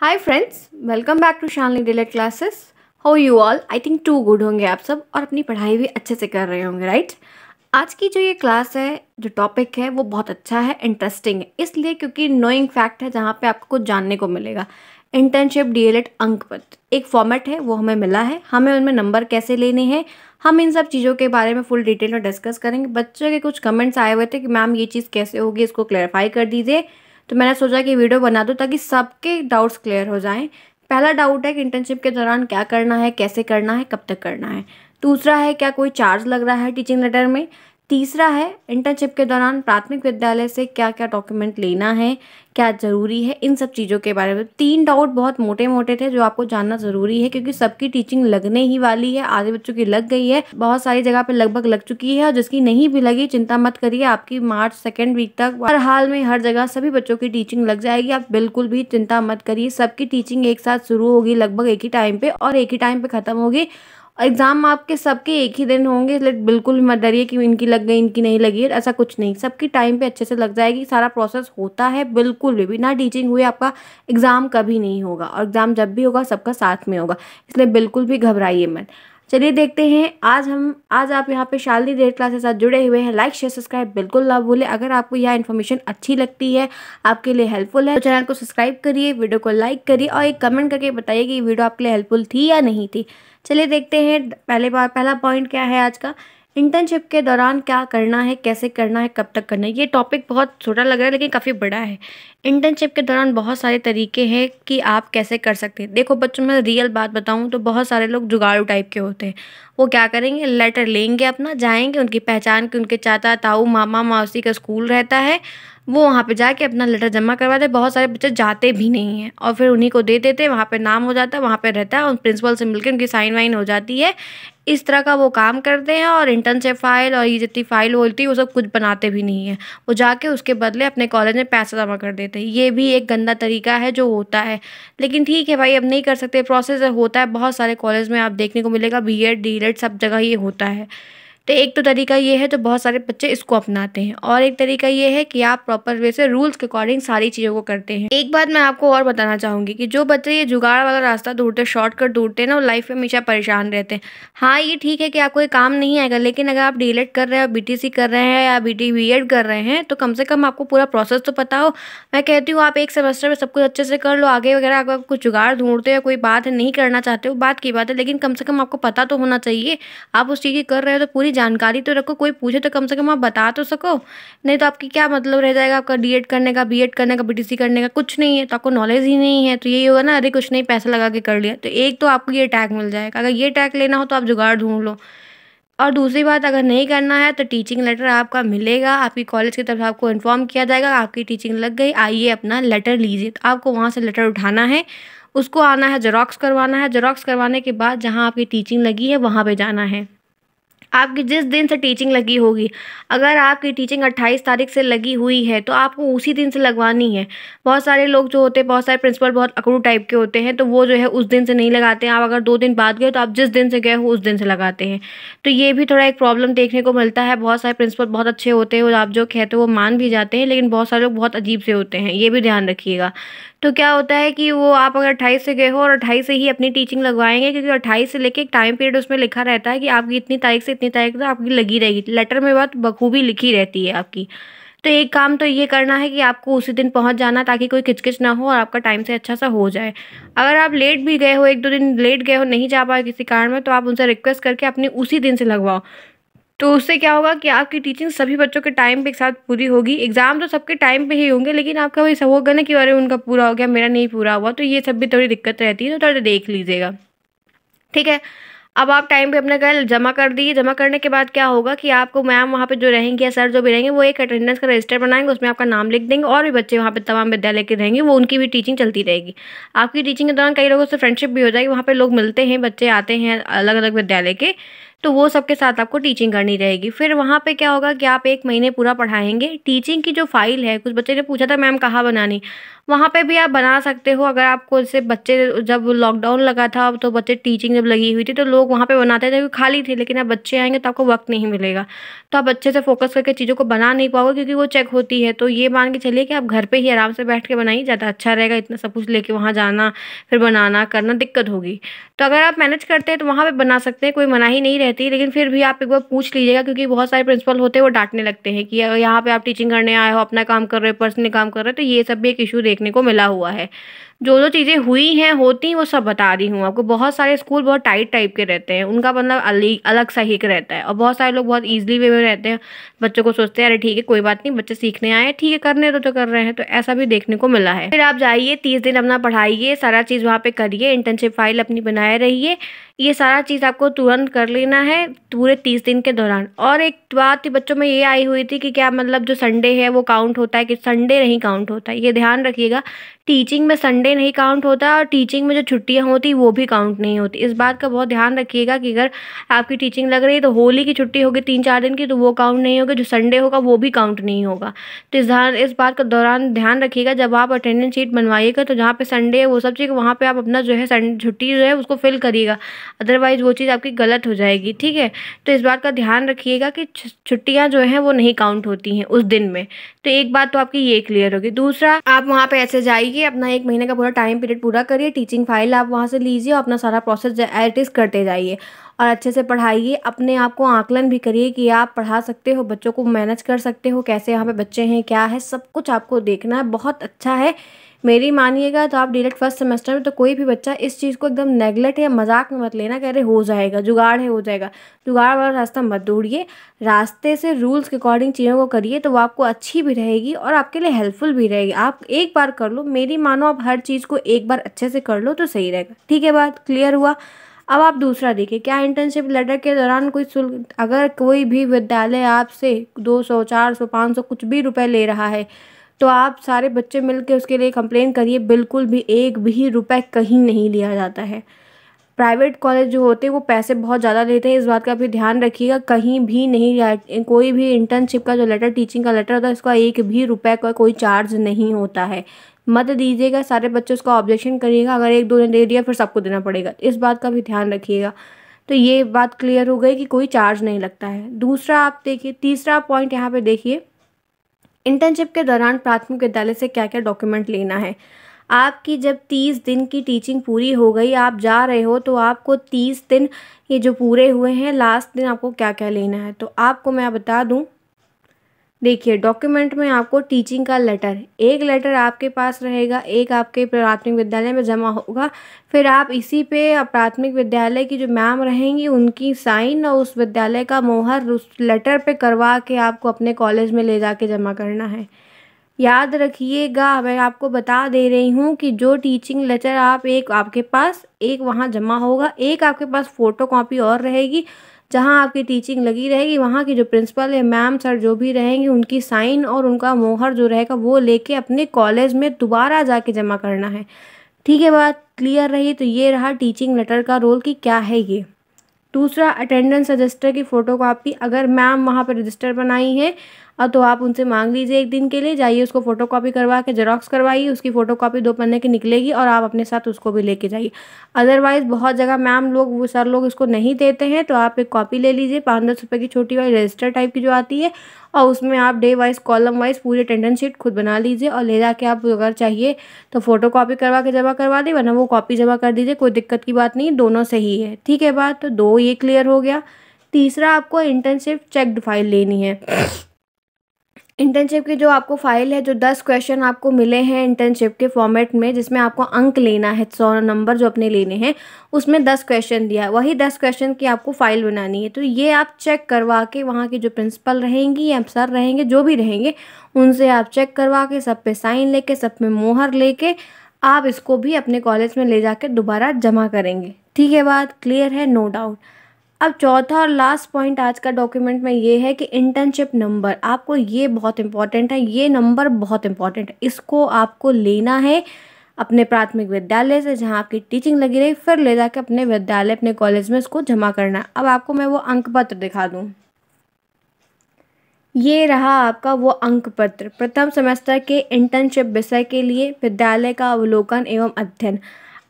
Hi friends welcome back to शानली डिलेट classes how you all I think too good होंगे आप सब और अपनी पढ़ाई भी अच्छे से कर रहे होंगे राइट right? आज की जो ये क्लास है जो टॉपिक है वो बहुत अच्छा है इंटरेस्टिंग है इसलिए क्योंकि नोइंग फैक्ट है जहाँ पे आपको कुछ जानने को मिलेगा इंटर्नशिप डी अंक पत्र एक फॉर्मेट है वो हमें मिला है हमें उनमें नंबर कैसे लेने हैं हम इन सब चीज़ों के बारे में फुल डिटेल में डिस्कस करेंगे बच्चों के कुछ कमेंट्स आए हुए थे कि मैम ये चीज़ कैसे होगी इसको क्लैरिफाई कर दीजिए तो मैंने सोचा कि वीडियो बना दो ताकि सबके डाउट्स क्लियर हो जाएं पहला डाउट है कि इंटर्नशिप के दौरान क्या करना है कैसे करना है कब तक करना है दूसरा है क्या कोई चार्ज लग रहा है टीचिंग लेटर में तीसरा है इंटर्नशिप के दौरान प्राथमिक विद्यालय से क्या क्या डॉक्यूमेंट लेना है क्या ज़रूरी है इन सब चीज़ों के बारे में तीन डाउट बहुत मोटे मोटे थे जो आपको जानना ज़रूरी है क्योंकि सबकी टीचिंग लगने ही वाली है आधे बच्चों की लग गई है बहुत सारी जगह पे लगभग लग चुकी है और जिसकी नहीं भी लगी चिंता मत करिए आपकी मार्च सेकेंड वीक तक हर हाल में हर जगह सभी बच्चों की टीचिंग लग जाएगी आप बिल्कुल भी चिंता मत करिए सबकी टीचिंग एक साथ शुरू होगी लगभग एक ही टाइम पर और एक ही टाइम पर ख़त्म होगी एग्ज़ाम आपके सबके एक ही दिन होंगे इसलिए बिल्कुल मत डरिए कि इनकी लग गई इनकी नहीं लगी ऐसा कुछ नहीं सबकी टाइम पे अच्छे से लग जाएगी सारा प्रोसेस होता है बिल्कुल भी बिना टीचिंग हुए आपका एग्ज़ाम कभी नहीं होगा और एग्ज़ाम जब भी होगा सबका साथ में होगा इसलिए बिल्कुल भी घबराइए मत चलिए देखते हैं आज हम आज आप यहाँ पे शालनी डेट क्लास के साथ जुड़े हुए हैं लाइक शेयर सब्सक्राइब बिल्कुल ना भूलें अगर आपको यह इन्फॉर्मेशन अच्छी लगती है आपके लिए हेल्पफुल है तो चैनल को सब्सक्राइब करिए वीडियो को लाइक करिए और एक कमेंट करके बताइए कि वीडियो आपके लिए हेल्पफुल थी या नहीं थी चलिए देखते हैं पहले बार पहला पॉइंट क्या है आज का इंटर्नशिप के दौरान क्या करना है कैसे करना है कब तक करना है ये टॉपिक बहुत छोटा लग रहा है लेकिन काफ़ी बड़ा है इंटर्नशिप के दौरान बहुत सारे तरीके हैं कि आप कैसे कर सकते हैं देखो बच्चों मैं रियल बात बताऊं तो बहुत सारे लोग जुगाड़ू टाइप के होते हैं वो क्या करेंगे लेटर लेंगे अपना जाएंगे उनकी पहचान के उनके चाचा ताऊ मामा मावसी का स्कूल रहता है वो वहाँ पे जाके अपना लेटर जमा करवाते बहुत सारे बच्चे जाते भी नहीं हैं और फिर उन्हीं को दे देते वहाँ पर नाम हो जाता है वहाँ पर रहता है और प्रिंसिपल से मिलकर उनकी साइन वाइन हो जाती है इस तरह का वो काम करते हैं और इंटर्नशिप फाइल और ये जितनी फाइल होती है वो सब कुछ बनाते भी नहीं है वो जाके उसके बदले अपने कॉलेज में पैसा जमा कर देते हैं ये भी एक गंदा तरीका है जो होता है लेकिन ठीक है भाई अब नहीं कर सकते प्रोसेस होता है बहुत सारे कॉलेज में आप देखने को मिलेगा बी एड डी सब जगह ये होता है तो एक तो तरीका ये है तो बहुत सारे बच्चे इसको अपनाते हैं और एक तरीका ये है कि आप प्रॉपर वे से रूल्स के अकॉर्डिंग सारी चीज़ों को करते हैं एक बात मैं आपको और बताना चाहूँगी कि जो बच्चे ये जुगाड़ वाला रास्ता ढूंढते शॉर्टकट ढूंढते ना वो लाइफ में हमेशा परेशान रहते हैं हाँ ये ठीक है कि आपको ये काम नहीं आएगा लेकिन अगर आप डी कर रहे हो बी कर रहे हैं या बी टी कर रहे हैं तो कम से कम आपको पूरा प्रोसेस तो पता हो मैं कहती हूँ आप एक सेमेस्टर में सब कुछ अच्छे से कर लो आगे वगैरह अगर कुछ जुगाड़ ढूंढते हो कोई बात नहीं करना चाहते हो बात की बात है लेकिन कम से कम आपको पता तो होना चाहिए आप उस चीज़ की कर रहे हो तो पूरी जानकारी तो रखो कोई पूछे तो कम से कम आप बता तो सको नहीं तो आपकी क्या मतलब रह जाएगा आपका डी करने का बी करने का बी करने का कुछ नहीं है तो आपको नॉलेज ही नहीं है तो यही होगा ना अरे कुछ नहीं पैसा लगा के कर लिया तो एक तो आपको ये टैग मिल जाएगा अगर ये टैग लेना हो तो आप जुगाड़ ढूंढ लो और दूसरी बात अगर नहीं करना है तो टीचिंग लेटर आपका मिलेगा आपकी कॉलेज की तरफ आपको इन्फॉर्म किया जाएगा आपकी टीचिंग लग गई आइए अपना लेटर लीजिए तो आपको वहाँ से लेटर उठाना है उसको आना है जेरोक्स करवाना है जेरोक्स करवाने के बाद जहाँ आपकी टीचिंग लगी है वहाँ पे जाना है आपकी जिस दिन से टीचिंग लगी होगी अगर आपकी टीचिंग 28 तारीख से लगी हुई है तो आपको उसी दिन से लगवानी है बहुत सारे लोग जो होते हैं बहुत सारे प्रिंसिपल बहुत अकड़ू टाइप के होते हैं तो वो जो है उस दिन से नहीं लगाते हैं आप अगर दो दिन बाद गए तो आप जिस दिन से गए हो उस दिन से लगाते हैं तो ये भी थोड़ा एक प्रॉब्लम देखने को मिलता है बहुत सारे प्रिंसिपल बहुत अच्छे होते हैं और आप जो कहते हो वो मान भी जाते हैं लेकिन बहुत सारे लोग बहुत अजीब से होते हैं ये भी ध्यान रखिएगा तो क्या होता है कि वो आप अगर अट्ठाईस से गए हो और अट्ठाईस से ही अपनी टीचिंग लगवाएंगे क्योंकि अट्ठाईस से लेके एक टाइम पीरियड उसमें लिखा रहता है कि आपकी इतनी तारीख से इतनी तारीख तक आपकी लगी रहेगी लेटर में बात बखूबी लिखी रहती है आपकी तो एक काम तो ये करना है कि आपको उसी दिन पहुंच जाना ताकि कोई किचकिच ना हो और आपका टाइम से अच्छा सा हो जाए अगर आप लेट भी गए हो एक दो दिन लेट गए हो नहीं जा पाए किसी कारण में तो आप उनसे रिक्वेस्ट करके अपने उसी दिन से लगवाओ तो उससे क्या होगा कि आपकी टीचिंग सभी बच्चों के टाइम पे एक साथ पूरी होगी एग्ज़ाम तो सबके टाइम पे ही होंगे लेकिन आपका वही सब होगा ना कि अरे उनका पूरा हो गया मेरा नहीं पूरा हुआ तो ये सब भी थोड़ी दिक्कत रहती है तो थोड़ा देख लीजिएगा ठीक है अब आप टाइम पे अपना कल जमा कर दिए जमा करने के बाद क्या होगा कि आपको मैम वहाँ पे जो रहेंगे या सर जो भी रहेंगे वो एक अटेंडेंस का रजिस्टर बनाएंगे उसमें आपका नाम लिख देंगे और भी बच्चे वहाँ पे तमाम विद्यालय के रहेंगे वो उनकी भी टीचिंग चलती रहेगी आपकी टीचिंग के दौरान कई लोगों से फ्रेंडशिप भी हो जाएगी वहाँ पर लोग मिलते हैं बच्चे आते हैं अलग अलग विद्यालय के तो वो सबके साथ आपको टीचिंग करनी रहेगी फिर वहाँ पे क्या होगा कि आप एक महीने पूरा पढ़ाएंगे टीचिंग की जो फाइल है कुछ बच्चे ने पूछा था मैम कहाँ बनानी वहाँ पे भी आप बना सकते हो अगर आपको जैसे बच्चे जब लॉकडाउन लगा था तो बच्चे टीचिंग जब लगी हुई थी तो लोग वहाँ पे बनाते थे खाली थे लेकिन अब बच्चे आएंगे तो आपको वक्त नहीं मिलेगा तो आप अच्छे से फोकस करके चीज़ों को बना नहीं पाओगे क्योंकि वो चेक होती है तो ये मान के चलिए कि आप घर पर ही आराम से बैठ के बनाइए ज़्यादा अच्छा रहेगा इतना सब कुछ लेके वहाँ जाना फिर बनाना करना दिक्कत होगी तो अगर आप मैनेज करते हैं तो वहाँ पर बना सकते हैं कोई मना ही नहीं रहती है लेकिन फिर भी आप एक बार पूछ लीजिएगा क्योंकि बहुत सारे प्रिंसिपल होते हैं वो डांटने लगते हैं कि यहाँ पे आप टीचिंग करने आए हो अपना काम कर रहे हो पर्सनली काम कर रहे हो तो ये सब भी एक इशू देखने को मिला हुआ है जो जो चीज़ें हुई हैं होती हैं वो सब बता रही हूँ आपको बहुत सारे स्कूल बहुत टाइट टाइप के रहते हैं उनका मतलब अलग अलग सा ही रहता है और बहुत सारे लोग बहुत ईजिली वे में रहते हैं बच्चों को सोचते हैं अरे ठीक है कोई बात नहीं बच्चे सीखने आए ठीक है करने तो, तो, कर रहे हैं तो ऐसा भी देखने को मिला है फिर आप जाइए तीस दिन अपना पढ़ाइए सारा चीज़ वहाँ पर करिए इंटर्नशिप फाइल अपनी बनाए रहिए ये सारा चीज़ आपको तुरंत कर लेना है पूरे तीस दिन के दौरान और एक बात बच्चों में ये आई हुई थी कि क्या मतलब जो संडे है वो काउंट होता है कि संडे नहीं काउंट होता है ये ध्यान रखिएगा टीचिंग में संडे नहीं काउंट होता और टीचिंग में जो छुट्टियाँ होती वो भी काउंट नहीं होती इस बात का बहुत ध्यान रखिएगा कि अगर आपकी टीचिंग लग रही है तो होली की छुट्टी होगी तीन चार दिन की तो वो काउंट नहीं होगी जो संडे होगा वो भी काउंट नहीं होगा तो इस ध्यान इस बात का दौरान ध्यान रखिएगा जब आप अटेंडेंस शीट बनवाइएगा तो जहाँ पर संडे है वो सब चीज़ वहाँ पर आप अपना जो है छुट्टी जो है उसको फिल करिएगा अदरवाइज़ वो चीज़ आपकी गलत हो जाएगी ठीक है तो इस बात का ध्यान रखिएगा कि छुट्टियाँ जो हैं वो नहीं काउंट होती हैं उस दिन में तो एक बात तो आपकी ये क्लियर होगी दूसरा आप वहाँ पर ऐसे जाइए करके अपना एक महीने का पूरा टाइम पीरियड पूरा करिए टीचिंग फाइल आप वहाँ से लीजिए और अपना सारा प्रोसेस एडिस करते जाइए और अच्छे से पढ़ाइए अपने आप को आकलन भी करिए कि आप पढ़ा सकते हो बच्चों को मैनेज कर सकते हो कैसे यहाँ पे बच्चे हैं क्या है सब कुछ आपको देखना है बहुत अच्छा है मेरी मानिएगा तो आप डीलेट फर्स्ट सेमेस्टर में तो कोई भी बच्चा इस चीज़ को एकदम नेगलेक्ट या मजाक में मत लेना कह रहे हो जाएगा जुगाड़ है हो जाएगा जुगाड़ वाला रास्ता मत दूड़िए रास्ते से रूल्स के अकॉर्डिंग चीज़ों को करिए तो वो आपको अच्छी भी रहेगी और आपके लिए हेल्पफुल भी रहेगी आप एक बार कर लो मेरी मानो आप हर चीज़ को एक बार अच्छे से कर लो तो सही रहेगा ठीक है बात क्लियर हुआ अब आप दूसरा देखिए क्या इंटर्नशिप लेटर के दौरान कोई शुल्क अगर कोई भी विद्यालय आपसे दो सौ चार सौ पाँच सौ कुछ भी रुपए ले रहा है तो आप सारे बच्चे मिल उसके लिए कंप्लेन करिए बिल्कुल भी एक भी रुपए कहीं नहीं लिया जाता है प्राइवेट कॉलेज जो होते हैं वो पैसे बहुत ज़्यादा लेते हैं इस बात का भी ध्यान रखिएगा कहीं भी नहीं कोई भी इंटर्नशिप का जो लेटर टीचिंग का लेटर होता है उसका एक भी रुपए का कोई चार्ज नहीं होता है मत दीजिएगा सारे बच्चे उसका ऑब्जेक्शन करिएगा अगर एक दो ने दे दिया फिर सबको देना पड़ेगा इस बात का भी ध्यान रखिएगा तो ये बात क्लियर हो गई कि कोई चार्ज नहीं लगता है दूसरा आप देखिए तीसरा पॉइंट यहाँ पर देखिए इंटर्नशिप के दौरान प्राथमिक विद्यालय से क्या क्या डॉक्यूमेंट लेना है आपकी जब तीस दिन की टीचिंग पूरी हो गई आप जा रहे हो तो आपको तीस दिन ये जो पूरे हुए हैं लास्ट दिन आपको क्या क्या लेना है तो आपको मैं बता दूँ देखिए डॉक्यूमेंट में आपको टीचिंग का लेटर एक लेटर आपके पास रहेगा एक आपके प्राथमिक विद्यालय में जमा होगा फिर आप इसी पे प्राथमिक विद्यालय की जो मैम रहेंगी उनकी साइन और उस विद्यालय का मोहर उस लेटर पे करवा के आपको अपने कॉलेज में ले जाके जमा करना है याद रखिएगा मैं आपको बता दे रही हूँ कि जो टीचिंग लेटर आप एक आपके पास एक वहाँ जमा होगा एक आपके पास फ़ोटो कॉपी और रहेगी जहाँ आपकी टीचिंग लगी रहेगी वहाँ की जो प्रिंसिपल है मैम सर जो भी रहेंगे उनकी साइन और उनका मोहर जो रहेगा वो लेके अपने कॉलेज में दोबारा जाके जमा करना है ठीक है बात क्लियर रही तो ये रहा टीचिंग लेटर का रोल कि क्या है ये दूसरा अटेंडेंस रजिस्टर की फ़ोटो कापी अगर मैम वहाँ पर रजिस्टर बनाई है तो आप उनसे मांग लीजिए एक दिन के लिए जाइए उसको फोटो कॉपी करवा के जेरोक्स करवाइए उसकी फ़ोटो कॉपी दो पन्ने की निकलेगी और आप अपने साथ उसको भी लेके जाइए अदरवाइज़ बहुत जगह मैम लोग वो सर लोग इसको नहीं देते हैं तो आप एक कॉपी ले लीजिए पाँच दस रुपये की छोटी वाली रजिस्टर टाइप की जो आती है और उसमें आप डे वाइज कॉलम वाइज पूरी अटेंडेंस शीट खुद बना लीजिए और ले जाके आप अगर चाहिए तो फ़ोटो कॉपी करवा के जमा करवा दें वरना वो कॉपी जमा कर दीजिए कोई दिक्कत की बात नहीं दोनों सही है ठीक है बात तो दो ये क्लियर हो गया तीसरा आपको इंटर्नशिप चेकड फाइल लेनी है इंटर्नशिप की जो आपको फाइल है जो दस क्वेश्चन आपको मिले हैं इंटर्नशिप के फॉर्मेट में जिसमें आपको अंक लेना है सौ नंबर जो अपने लेने हैं उसमें दस क्वेश्चन दिया है वही दस क्वेश्चन की आपको फाइल बनानी है तो ये आप चेक करवा के वहाँ की जो प्रिंसिपल रहेंगी या सर रहेंगे जो भी रहेंगे उनसे आप चेक करवा के सब पे साइन लेके सब पे मोहर लेके आप इसको भी अपने कॉलेज में ले जाकर दोबारा जमा करेंगे ठीक है बात क्लियर है नो डाउट अब चौथा और लास्ट पॉइंट आज का डॉक्यूमेंट में ये है कि इंटर्नशिप नंबर आपको ये बहुत इंपॉर्टेंट है ये नंबर बहुत इंपॉर्टेंट है इसको आपको लेना है अपने प्राथमिक विद्यालय से जहाँ आपकी टीचिंग लगी रही फिर ले जाके अपने विद्यालय अपने कॉलेज में इसको जमा करना है अब आपको मैं वो अंक पत्र दिखा दूँ ये रहा आपका वो अंक पत्र प्रथम सेमेस्टर के इंटर्नशिप विषय के लिए विद्यालय का अवलोकन एवं अध्ययन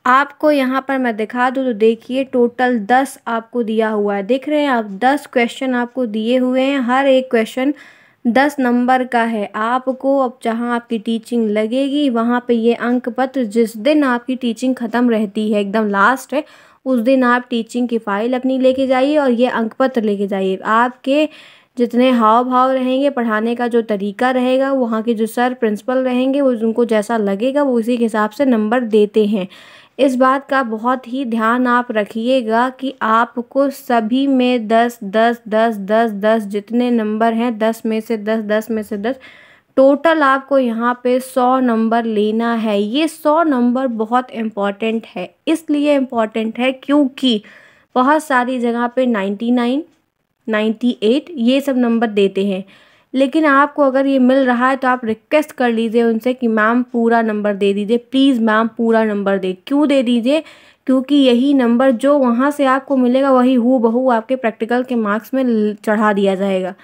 आपको यहाँ पर मैं दिखा दूँ तो देखिए टोटल दस आपको दिया हुआ है देख रहे हैं आप दस क्वेश्चन आपको दिए हुए हैं हर एक क्वेश्चन दस नंबर का है आपको अब जहाँ आपकी टीचिंग लगेगी वहाँ पे ये अंक पत्र जिस दिन आपकी टीचिंग ख़त्म रहती है एकदम लास्ट है उस दिन आप टीचिंग की फ़ाइल अपनी लेके जाइए और ये अंक पत्र लेके जाइए आपके जितने हाव भाव रहेंगे पढ़ाने का जो तरीका रहेगा वहाँ के जो सर प्रिंसिपल रहेंगे वो उनको जैसा लगेगा वो उसी के हिसाब से नंबर देते हैं इस बात का बहुत ही ध्यान आप रखिएगा कि आपको सभी में दस दस दस दस दस जितने नंबर हैं दस में से दस दस में से दस टोटल आपको यहाँ पे सौ नंबर लेना है ये सौ नंबर बहुत इम्पॉर्टेंट है इसलिए इम्पॉर्टेंट है क्योंकि बहुत सारी जगह पे नाइन्टी नाइन नाइन्टी एट ये सब नंबर देते हैं लेकिन आपको अगर ये मिल रहा है तो आप रिक्वेस्ट कर लीजिए उनसे कि मैम पूरा नंबर दे दीजिए प्लीज़ मैम पूरा नंबर दे क्यों दे दीजिए क्योंकि यही नंबर जो वहाँ से आपको मिलेगा वही हु बहू आपके प्रैक्टिकल के मार्क्स में चढ़ा दिया जाएगा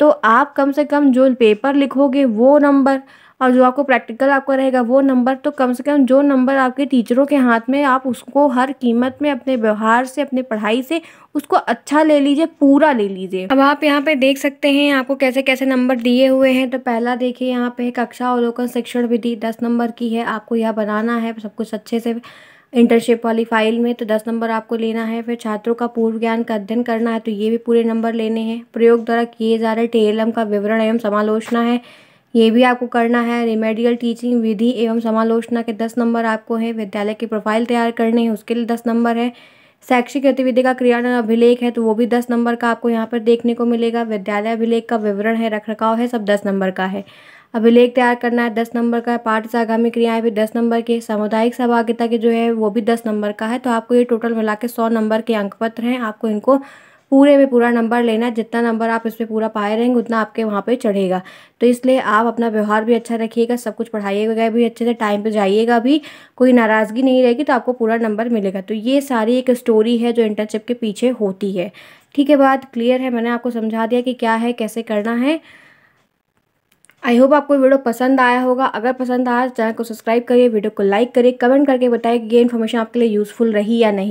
तो आप कम से कम जो पेपर लिखोगे वो नंबर और जो आपको प्रैक्टिकल आपका रहेगा वो नंबर तो कम से कम जो नंबर आपके टीचरों के हाथ में आप उसको हर कीमत में अपने व्यवहार से अपने पढ़ाई से उसको अच्छा ले लीजिए पूरा ले लीजिए अब आप यहाँ पे देख सकते हैं आपको कैसे कैसे नंबर दिए हुए हैं तो पहला देखिए यहाँ पे कक्षा अवलोकन शिक्षण विधि दस नंबर की है आपको यह बनाना है सब कुछ अच्छे से इंटर्नशिप वाली फाइल में तो दस नंबर आपको लेना है फिर छात्रों का पूर्व ज्ञान का अध्ययन करना है तो ये भी पूरे नंबर लेने हैं प्रयोग द्वारा किए जा रहे टेलम का विवरण एवं समालोचना है ये भी आपको करना है रिमेडियल टीचिंग विधि एवं समालोचना के दस नंबर आपको है विद्यालय की प्रोफाइल तैयार करनी है उसके लिए दस नंबर है शैक्षिक गतिविधि का क्रियान्वयन अभिलेख है तो वो भी दस नंबर का आपको यहाँ पर देखने को मिलेगा विद्यालय अभिलेख का विवरण है रख रखाव है सब दस नंबर का है अभिलेख तैयार करना है दस नंबर का पाठ आगामी क्रियाएँ भी दस नंबर की सामुदायिक सहभागिता के जो है वो भी दस नंबर का है तो आपको ये टोटल मिला के सौ नंबर के अंक पत्र हैं आपको इनको पूरे में पूरा नंबर लेना है जितना नंबर आप इसमें पूरा पाए रहेंगे उतना आपके वहाँ पे चढ़ेगा तो इसलिए आप अपना व्यवहार भी अच्छा रखिएगा सब कुछ पढ़ाइएगा भी अच्छे से टाइम पे जाइएगा भी कोई नाराज़गी नहीं रहेगी तो आपको पूरा नंबर मिलेगा तो ये सारी एक स्टोरी है जो इंटर्नशिप के पीछे होती है ठीक है बात क्लियर है मैंने आपको समझा दिया कि क्या है कैसे करना है आई होप आपको वीडियो पसंद आया होगा अगर पसंद आया चैनल को सब्सक्राइब करिए वीडियो को लाइक करिए कमेंट करके बताइए कि ये इन्फॉर्मेशन आपके लिए यूज़फुल रही या नहीं